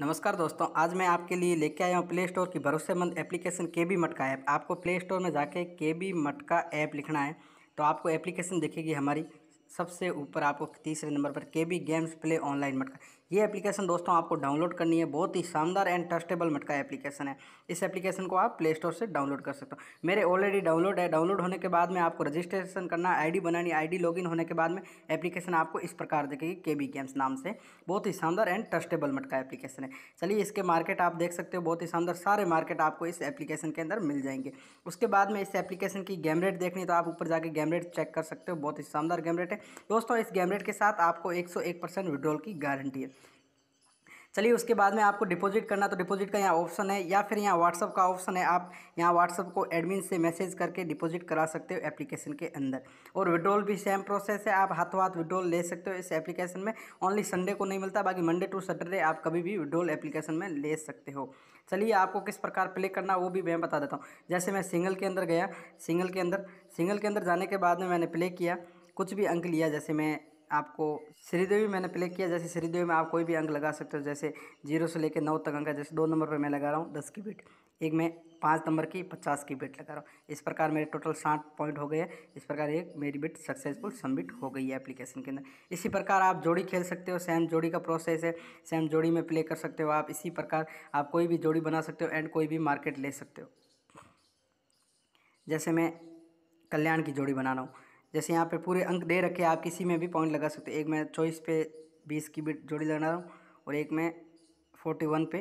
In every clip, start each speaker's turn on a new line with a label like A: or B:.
A: नमस्कार दोस्तों आज मैं आपके लिए लेके आया हूँ प्ले स्टोर की भरोसेमंद एप्लीकेशन के बी मटका ऐप आपको प्ले स्टोर में जाके के बी मटका ऐप लिखना है तो आपको एप्लीकेशन दिखेगी हमारी सबसे ऊपर आपको तीसरे नंबर पर के बी गेम्स प्ले ऑनलाइन मटका ये एप्लीकेशन दोस्तों आपको डाउनलोड करनी है बहुत ही शानदार एंड ट्रस्टेबल मटका एप्लीकेशन है इस एप्लीकेशन को आप प्ले स्टोर से डाउनलोड कर सकते हो मेरे ऑलरेडी डाउनलोड है डाउनलोड होने के बाद में आपको रजिस्ट्रेशन करना आईडी बनानी आईडी लॉगिन होने के बाद में एप्लीकेशन आपको इस प्रकार दिखेगी के बी गेम्स नाम से बहुत ही शानदार एंड ट्रस्टेबल मटका एप्लीकेशन है चलिए इसके मार्केट आप देख सकते हो बहुत ही शानदार सारे मार्केट आपको इस एप्लीकेशन के अंदर मिल जाएंगे उसके बाद में इस एप्लीकेशन की गेम रेट देखनी तो आप ऊपर जाके गेम रेट चेक कर सकते हो बहुत ही शानदार गेम रेट है दोस्तों इस गेम रेट के साथ आपको एक परसेंट विड्रॉल की गारंटी है चलिए उसके बाद में आपको डिपॉजिट करना तो डिपॉजिट का यहाँ ऑप्शन है या फिर यहाँ व्हाट्सअप का ऑप्शन है आप यहाँ व्हाट्सअप को एडमिन से मैसेज करके डिपॉजिट करा सकते हो एप्लीकेशन के अंदर और विड्रॉल भी सेम प्रोसेस है आप हाथों हाथ विड्रॉल ले सकते हो इस एप्लीकेशन में ओनली संडे को नहीं मिलता बाकी मंडे टू सैटरडे आप कभी भी विड्रॉल एप्लीकेशन में ले सकते हो चलिए आपको किस प्रकार प्ले करना वो भी मैं बता देता हूँ जैसे मैं सिंगल के अंदर गया सिंगल के अंदर सिंगल के अंदर जाने के बाद में मैंने प्ले किया कुछ भी अंक लिया जैसे मैं आपको श्रीदेवी मैंने प्ले किया जैसे श्रीदेवी में आप कोई भी अंक लगा सकते हो जैसे जीरो से लेकर नौ तक अंक है जैसे दो नंबर पर मैं लगा रहा हूँ दस की बीट एक मैं पाँच नंबर की पचास की बेट लगा रहा हूँ इस प्रकार मेरे टोटल साठ पॉइंट हो गए हैं इस प्रकार एक मेरी बीट सक्सेसफुल सबमिट हो गई है एप्लीकेशन के अंदर इसी प्रकार आप जोड़ी खेल सकते हो सेम जोड़ी का प्रोसेस है सेम जोड़ी में प्ले कर सकते हो आप इसी प्रकार आप कोई भी जोड़ी बना सकते हो एंड कोई भी मार्केट ले सकते हो जैसे मैं कल्याण की जोड़ी बना रहा हूँ जैसे यहाँ पे पूरे अंक दे रखे आप किसी में भी पॉइंट लगा सकते हो एक में चॉइस पे बीस की जोड़ी लगा रहा हूँ और एक में फोर्टी वन पे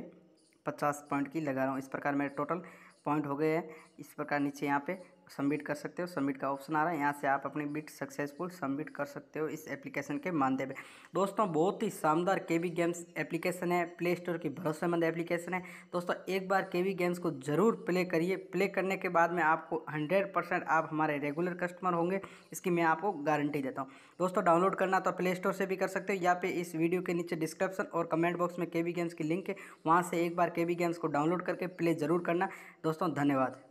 A: पचास पॉइंट की लगा रहा हूँ इस प्रकार मेरे टोटल पॉइंट हो गए हैं इस प्रकार नीचे यहाँ पे सबमिट कर सकते हो सबमिट का ऑप्शन आ रहा है यहाँ से आप अपनी बिट सक्सेसफुल सबमिट कर सकते हो इस एप्लीकेशन के मानदे पे दोस्तों बहुत ही शानदार के वी गेम्स एप्लीकेशन है प्ले स्टोर की भरोसेमंद एप्लीकेशन है दोस्तों एक बार के वी गेम्स को ज़रूर प्ले करिए प्ले करने के बाद में आपको हंड्रेड परसेंट आप हमारे रेगुलर कस्टमर होंगे इसकी मैं आपको गारंटी देता हूँ दोस्तों डाउनलोड करना तो प्ले स्टोर से भी कर सकते हो या फिर इस वीडियो के नीचे डिस्क्रिप्शन और कमेंट बॉक्स में के वी गेम्स की लिंक है वहाँ से एक बार के वी गेम्स को डाउनलोड करके प्ले ज़रूर करना दोस्तों धन्यवाद